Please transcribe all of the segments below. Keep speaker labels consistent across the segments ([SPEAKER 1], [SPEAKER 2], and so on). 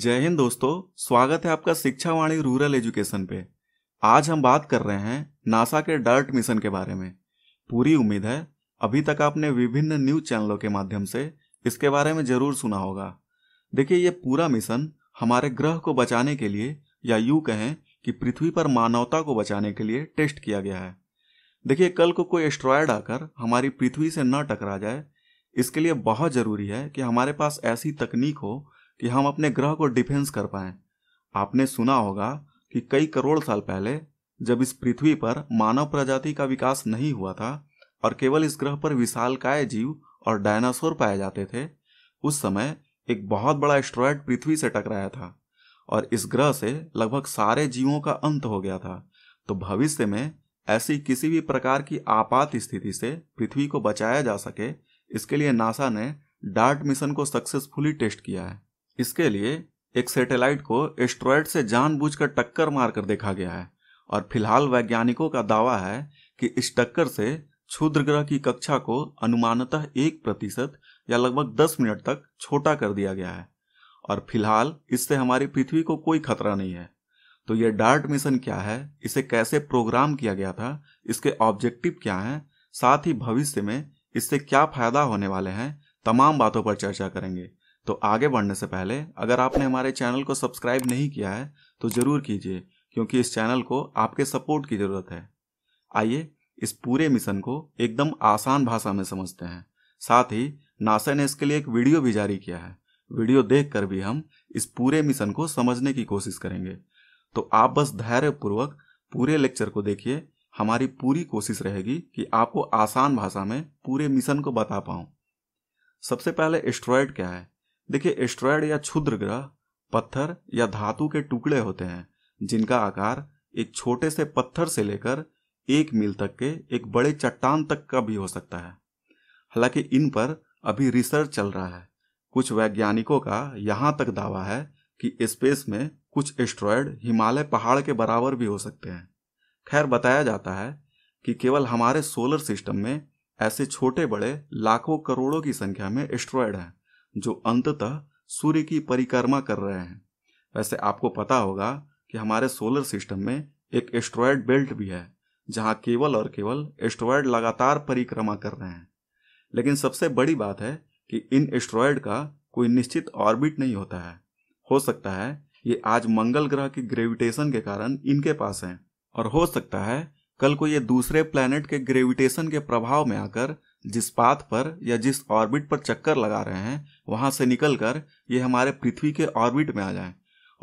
[SPEAKER 1] जय हिंद दोस्तों स्वागत है आपका शिक्षा वाणी रूरल एजुकेशन पे आज हम बात कर रहे हैं नासा के डर्ट मिशन के बारे में पूरी उम्मीद है अभी तक आपने विभिन्न न्यूज चैनलों के माध्यम से इसके बारे में जरूर सुना होगा देखिए ये पूरा मिशन हमारे ग्रह को बचाने के लिए या यू कहें कि पृथ्वी पर मानवता को बचाने के लिए टेस्ट किया गया है देखिए कल को कोई एस्ट्रॉयड आकर हमारी पृथ्वी से न टकरा जाए इसके लिए बहुत ज़रूरी है कि हमारे पास ऐसी तकनीक हो कि हम अपने ग्रह को डिफेंस कर पाए आपने सुना होगा कि कई करोड़ साल पहले जब इस पृथ्वी पर मानव प्रजाति का विकास नहीं हुआ था और केवल इस ग्रह पर विशालकाय जीव और डायनासोर पाए जाते थे उस समय एक बहुत बड़ा एस्ट्रॉयड पृथ्वी से टकराया था और इस ग्रह से लगभग सारे जीवों का अंत हो गया था तो भविष्य में ऐसी किसी भी प्रकार की आपात स्थिति से पृथ्वी को बचाया जा सके इसके लिए नासा ने डार्ट मिशन को सक्सेसफुली टेस्ट किया है इसके लिए एक सैटेलाइट को एस्ट्रॉयड से जानबूझकर टक्कर मारकर देखा गया है और फिलहाल वैज्ञानिकों का दावा है कि इस टक्कर से क्षुद्र ग्रह की कक्षा को अनुमानतः एक प्रतिशत या लगभग दस मिनट तक छोटा कर दिया गया है और फिलहाल इससे हमारी पृथ्वी को कोई खतरा नहीं है तो यह डार्ट मिशन क्या है इसे कैसे प्रोग्राम किया गया था इसके ऑब्जेक्टिव क्या हैं साथ ही भविष्य में इससे क्या फायदा होने वाले हैं तमाम बातों पर चर्चा करेंगे तो आगे बढ़ने से पहले अगर आपने हमारे चैनल को सब्सक्राइब नहीं किया है तो ज़रूर कीजिए क्योंकि इस चैनल को आपके सपोर्ट की ज़रूरत है आइए इस पूरे मिशन को एकदम आसान भाषा में समझते हैं साथ ही नासा ने इसके लिए एक वीडियो भी जारी किया है वीडियो देखकर भी हम इस पूरे मिशन को समझने की कोशिश करेंगे तो आप बस धैर्यपूर्वक पूरे लेक्चर को देखिए हमारी पूरी कोशिश रहेगी कि आपको आसान भाषा में पूरे मिशन को बता पाऊं सबसे पहले एस्ट्रॉयड क्या है देखिए एस्ट्रॉयड या क्षुद्र ग्रह पत्थर या धातु के टुकड़े होते हैं जिनका आकार एक छोटे से पत्थर से लेकर एक मील तक के एक बड़े चट्टान तक का भी हो सकता है हालांकि इन पर अभी रिसर्च चल रहा है कुछ वैज्ञानिकों का यहाँ तक दावा है कि स्पेस में कुछ एस्ट्रॉयड हिमालय पहाड़ के बराबर भी हो सकते हैं खैर बताया जाता है कि केवल हमारे सोलर सिस्टम में ऐसे छोटे बड़े लाखों करोड़ों की संख्या में एस्ट्रॉयड हैं जो अंततः सूर्य की परिक्रमा कर रहे हैं वैसे आपको पता होगा कि हमारे सोलर सिस्टम में एक एस्ट्रॉयड बेल्ट भी है जहां केवल और केवल एस्ट्रॉयड लगातार परिक्रमा कर रहे हैं लेकिन सबसे बड़ी बात है कि इन एस्ट्रॉयड का कोई निश्चित ऑर्बिट नहीं होता है हो सकता है ये आज मंगल ग्रह की ग्रेविटेशन के कारण इनके पास हैं और हो सकता है कल को ये दूसरे प्लैनेट के ग्रेविटेशन के प्रभाव में आकर जिस पाथ पर या जिस ऑर्बिट पर चक्कर लगा रहे हैं वहां से निकलकर ये हमारे पृथ्वी के ऑर्बिट में आ जाएं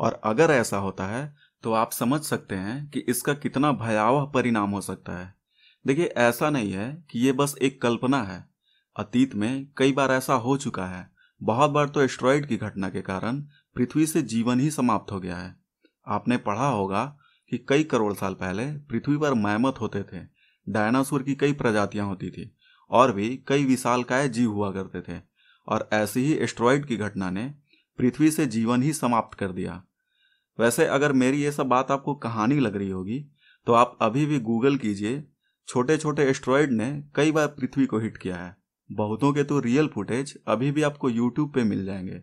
[SPEAKER 1] और अगर ऐसा होता है तो आप समझ सकते हैं कि इसका कितना भयावह परिणाम हो सकता है देखिए ऐसा नहीं है कि ये बस एक कल्पना है अतीत में कई बार ऐसा हो चुका है बहुत बार तो एस्ट्रॉइड की घटना के कारण पृथ्वी से जीवन ही समाप्त हो गया है आपने पढ़ा होगा कि कई करोड़ साल पहले पृथ्वी पर मैमत होते थे डायनासोर की कई प्रजातियां होती थी और भी कई विशाल काय जीव हुआ करते थे और ऐसी ही एस्ट्रॉइड की घटना ने पृथ्वी से जीवन ही समाप्त कर दिया वैसे अगर मेरी ये सब बात आपको कहानी लग रही होगी तो आप अभी भी गूगल कीजिए छोटे छोटे एस्ट्रॉइड ने कई बार पृथ्वी को हिट किया है बहुतों के तो रियल फुटेज अभी भी आपको यूट्यूब पे मिल जाएंगे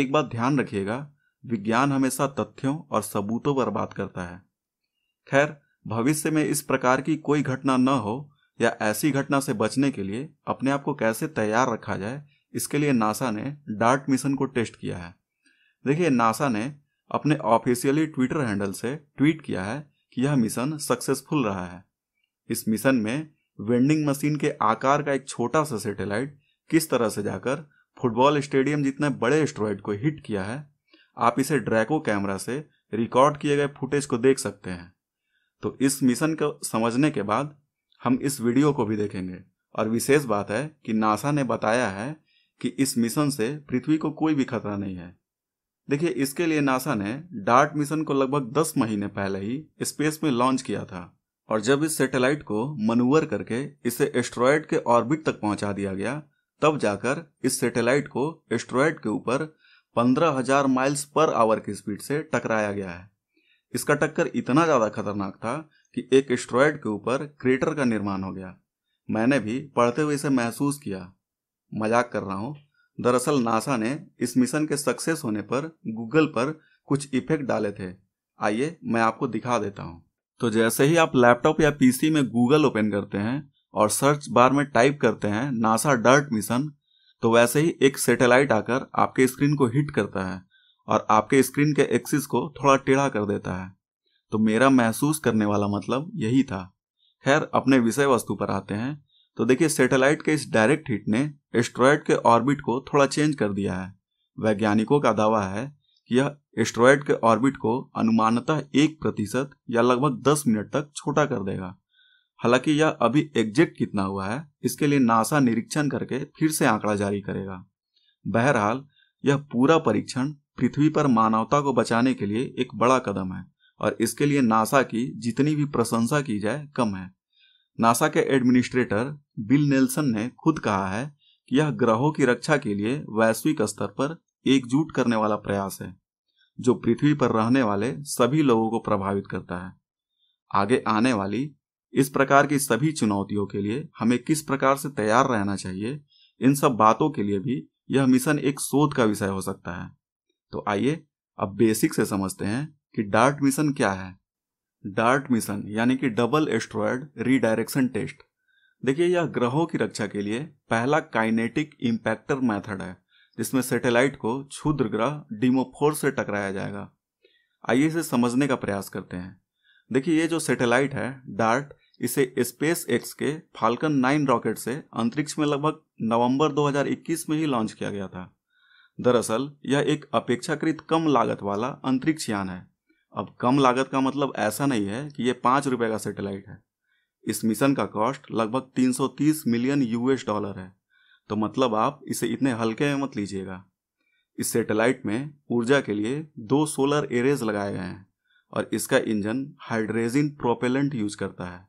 [SPEAKER 1] एक बात ध्यान रखिएगा विज्ञान हमेशा तथ्यों और सबूतों पर बात करता है खैर भविष्य में इस प्रकार की कोई घटना न हो या ऐसी घटना से बचने के लिए अपने आप को कैसे तैयार रखा जाए इसके लिए नासा ने डार्ट मिशन को टेस्ट किया है देखिए नासा ने अपने ऑफिशियली ट्विटर हैंडल से ट्वीट किया है कि यह मिशन सक्सेसफुल रहा है इस मिशन में वेंडिंग मशीन के आकार का एक छोटा सा सैटेलाइट किस तरह से जाकर फुटबॉल स्टेडियम जितने बड़े एस्ट्रॉयड को हिट किया है आप इसे ड्रैको कैमरा से रिकॉर्ड किए गए फुटेज को देख सकते हैं तो इस मिशन को समझने के बाद हम इस वीडियो को भी देखेंगे और विशेष बात है कि नासा ने बताया है कि इस मिशन से पृथ्वी को कोई भी खतरा नहीं है देखिए इसके लिए नासा ने डार्ट मिशन को लगभग 10 महीने पहले ही स्पेस में लॉन्च किया था और जब इस सैटेलाइट को मनुवर करके इसे एस्ट्रॉयड के ऑर्बिट तक पहुंचा दिया गया तब जाकर इस सैटेलाइट को एस्ट्रॉयड के ऊपर 15,000 माइल्स पर आवर की स्पीड से टकराया गया है इसका टक्कर इतना ज़्यादा खतरनाक था कि एक एस्ट्रॉयड के ऊपर क्रेटर का निर्माण हो गया मैंने भी पढ़ते हुए इसे महसूस किया मजाक कर रहा हूं दरअसल नासा ने इस मिशन के सक्सेस होने पर गूगल पर कुछ इफेक्ट डाले थे आइए मैं आपको दिखा देता हूँ तो जैसे ही आप लैपटॉप या पीसी में गूगल ओपन करते हैं और सर्च बार में टाइप करते हैं नासा डर्ट मिशन तो वैसे ही एक सैटेलाइट आकर आपके स्क्रीन को हिट करता है और आपके स्क्रीन के एक्सिस को थोड़ा टेढ़ा कर देता है तो मेरा महसूस करने वाला मतलब यही था खैर अपने विषय वस्तु पर आते हैं तो देखिए सैटेलाइट के इस डायरेक्ट हिट ने एस्ट्रॉयड के ऑर्बिट को थोड़ा चेंज कर दिया है वैज्ञानिकों का दावा है कि यह एस्ट्रॉयड के ऑर्बिट को अनुमानतः एक प्रतिशत या लगभग दस मिनट तक छोटा कर देगा हालांकि यह अभी एग्जेक्ट कितना हुआ है इसके लिए नासा निरीक्षण करके फिर से आंकड़ा जारी करेगा बहरहाल यह पूरा परीक्षण पृथ्वी पर मानवता को बचाने के लिए एक बड़ा कदम है और इसके लिए नासा की जितनी भी प्रशंसा की जाए कम है नासा के एडमिनिस्ट्रेटर बिल नेल्सन ने खुद कहा है कि यह ग्रहों की रक्षा के लिए वैश्विक स्तर पर एकजुट करने वाला प्रयास है जो पृथ्वी पर रहने वाले सभी लोगों को प्रभावित करता है आगे आने वाली इस प्रकार की सभी चुनौतियों के लिए हमें किस प्रकार से तैयार रहना चाहिए इन सब बातों के लिए भी यह मिशन एक शोध का विषय हो सकता है तो आइए अब बेसिक से समझते हैं कि डार्ट मिशन क्या है डार्ट मिशन यानी कि डबल एस्ट्रॉयड रीडायरेक्शन टेस्ट देखिए यह ग्रहों की रक्षा के लिए पहला काइनेटिक इम्पैक्टर मेथड है जिसमें सैटेलाइट को क्षुद्र ग्रह डिमोफोर से टकराया जाएगा आइए इसे समझने का प्रयास करते हैं देखिए ये जो सैटेलाइट है डार्ट इसे स्पेस एक्स के फाल्कन 9 रॉकेट से अंतरिक्ष में लगभग नवंबर 2021 में ही लॉन्च किया गया था दरअसल यह एक अपेक्षाकृत कम लागत वाला अंतरिक्ष यान है अब कम लागत का मतलब ऐसा नहीं है कि यह पाँच रुपये का सैटेलाइट है इस मिशन का कॉस्ट लगभग 330 मिलियन यूएस डॉलर है तो मतलब आप इसे इतने हल्के में मत लीजिएगा इस सैटेलाइट में ऊर्जा के लिए दो सोलर एरेज लगाए गए हैं और इसका इंजन हाइड्रेजिन प्रोपेलेंट यूज करता है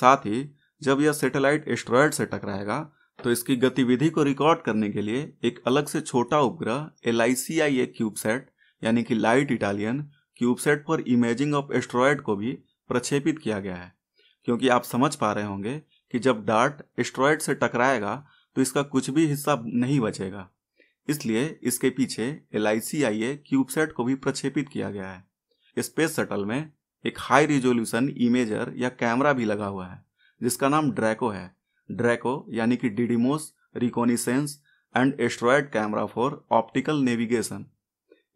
[SPEAKER 1] साथ ही जब यह सेटेलाइट एस्ट्रॉयड से टकराएगा तो इसकी गतिविधि को रिकॉर्ड करने के लिए एक अलग से छोटा उपग्रह L I C I A CubeSat यानी कि light Italian CubeSat for imaging of asteroid को भी प्रक्षेपित किया गया है क्योंकि आप समझ पा रहे होंगे कि जब डार्ट एस्ट्रॉयड से टकराएगा तो इसका कुछ भी हिस्सा नहीं बचेगा इसलिए इसके पीछे एल आई सी आई ए क्यूबसेट को भी प्रक्षेपित किया गया है स्पेस शटल में एक हाई रिजोल्यूशन इमेजर या कैमरा भी लगा हुआ है जिसका नाम ड्रैको है ड्रैको यानी कि Didymos reconnaissance and asteroid camera for optical navigation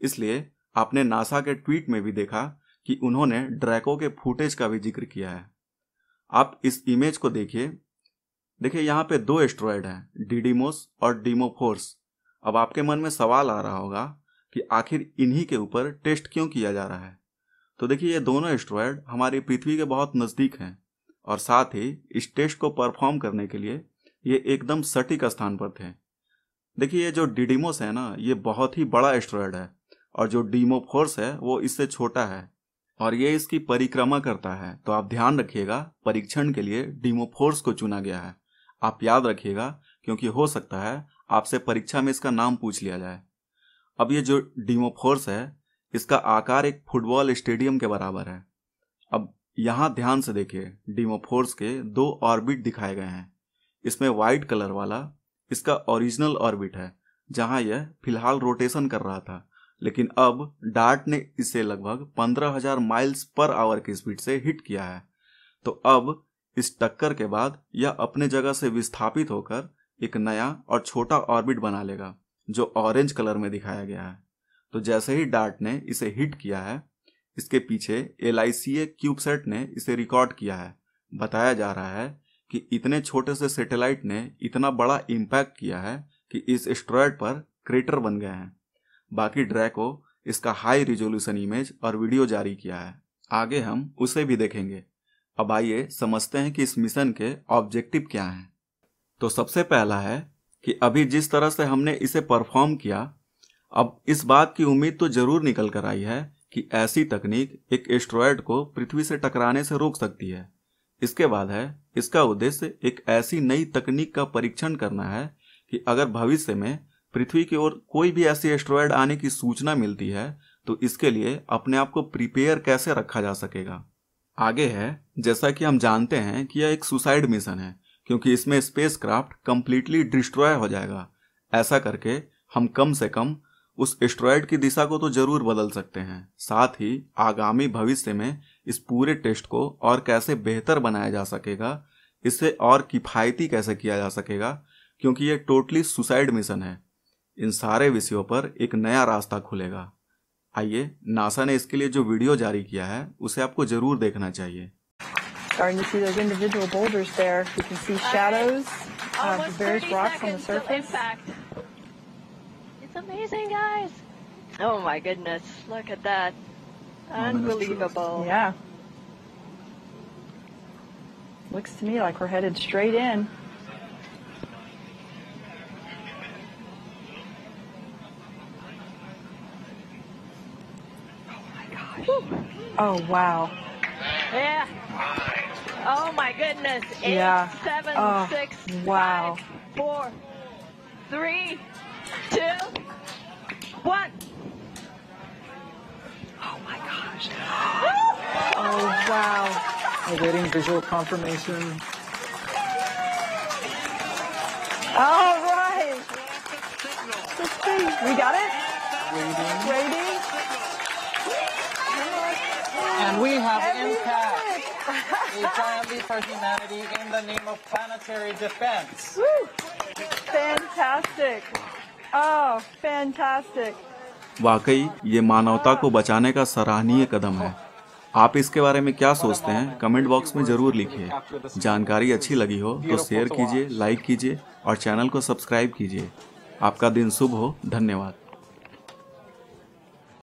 [SPEAKER 1] इसलिए आपने नासा के ट्वीट में भी देखा कि उन्होंने ड्रैको के फुटेज का भी जिक्र किया है आप इस इमेज को देखिए देखिए यहाँ पे दो एस्ट्रॉयड हैं डिडीमोस और डीमोफोर्स अब आपके मन में सवाल आ रहा होगा कि आखिर इन्हीं के ऊपर टेस्ट क्यों किया जा रहा है तो देखिए ये दोनों एस्ट्रॉयड हमारी पृथ्वी के बहुत नज़दीक हैं और साथ ही इस टेस्ट को परफॉर्म करने के लिए ये एकदम सटीक स्थान पर थे देखिए ये जो डिडीमोस है ना ये बहुत ही बड़ा एस्ट्रॉयड है और जो डीमोफोर्स है वो इससे छोटा है और ये इसकी परिक्रमा करता है तो आप ध्यान रखिएगा परीक्षण के लिए डीमोफोर्स को चुना गया है आप याद रखिएगा क्योंकि हो सकता है आपसे परीक्षा में इसका नाम पूछ लिया जाए अब ये जो डीमोफोर्स है इसका आकार एक फुटबॉल स्टेडियम के बराबर है यहाँ ध्यान से देखिए डीमोफोर्स के दो ऑर्बिट दिखाए गए हैं इसमें व्हाइट कलर वाला इसका ओरिजिनल ऑर्बिट है जहाँ यह फिलहाल रोटेशन कर रहा था लेकिन अब डार्ट ने इसे लगभग 15,000 माइल्स पर आवर की स्पीड से हिट किया है तो अब इस टक्कर के बाद यह अपने जगह से विस्थापित होकर एक नया और छोटा ऑर्बिट बना लेगा जो ऑरेंज कलर में दिखाया गया है तो जैसे ही डार्ट ने इसे हिट किया है इसके पीछे एल आई सी ए क्यूबसेट ने इसे रिकॉर्ड किया है बताया जा रहा है कि इतने छोटे से सैटेलाइट ने इतना बड़ा इम्पैक्ट किया है कि इस एस्ट्रॉयड पर क्रेटर बन गए हैं बाकी ड्रैको इसका हाई रिजोल्यूशन इमेज और वीडियो जारी किया है आगे हम उसे भी देखेंगे अब आइए समझते हैं कि इस मिशन के ऑब्जेक्टिव क्या हैं तो सबसे पहला है कि अभी जिस तरह से हमने इसे परफॉर्म किया अब इस बात की उम्मीद तो जरूर निकल कर आई है कि ऐसी तकनीक एक एस्ट्रॉयड को पृथ्वी से टकराने से रोक सकती है इसके बाद है इसका उद्देश्य एक ऐसी नई तकनीक का परीक्षण करना है कि अगर भविष्य में पृथ्वी की ओर कोई भी ऐसी एस्ट्रॉयड आने की सूचना मिलती है तो इसके लिए अपने आप को प्रिपेयर कैसे रखा जा सकेगा आगे है जैसा कि हम जानते हैं कि यह एक सुसाइड मिशन है क्योंकि इसमें स्पेसक्राफ्ट कंप्लीटली डिस्ट्रॉय हो जाएगा ऐसा करके हम कम से कम उस एस्ट्रॉयड की दिशा को तो जरूर बदल सकते हैं साथ ही आगामी भविष्य में इस पूरे टेस्ट को और कैसे बेहतर बनाया जा सकेगा इसे और किफ़ायती कैसे किया जा सकेगा क्योंकि ये टोटली सुसाइड मिशन है इन सारे विषयों पर एक नया रास्ता खुलेगा आइए नासा ने इसके लिए जो वीडियो जारी किया है उसे आपको जरूर देखना चाहिए starting It's amazing, guys. Oh my goodness, look at that.
[SPEAKER 2] Oh, Unbelievable.
[SPEAKER 1] Yeah. Looks to me like we're headed straight in. Oh my gosh. Oh wow. Yeah. Oh my goodness. Eight, yeah. seven, oh, six, wow. Five, four, three, what? Oh my gosh. Oh wow. Awaiting visual confirmation. All right. We got it? Waiting. Waiting. And we have impact. a giant for humanity in the name of planetary defense. Woo. Fantastic. Oh, वाकई ये मानवता को बचाने का सराहनीय कदम है आप इसके बारे में क्या सोचते हैं कमेंट बॉक्स में जरूर लिखिए जानकारी अच्छी लगी हो तो शेयर कीजिए लाइक कीजिए और चैनल को सब्सक्राइब कीजिए आपका दिन शुभ हो धन्यवाद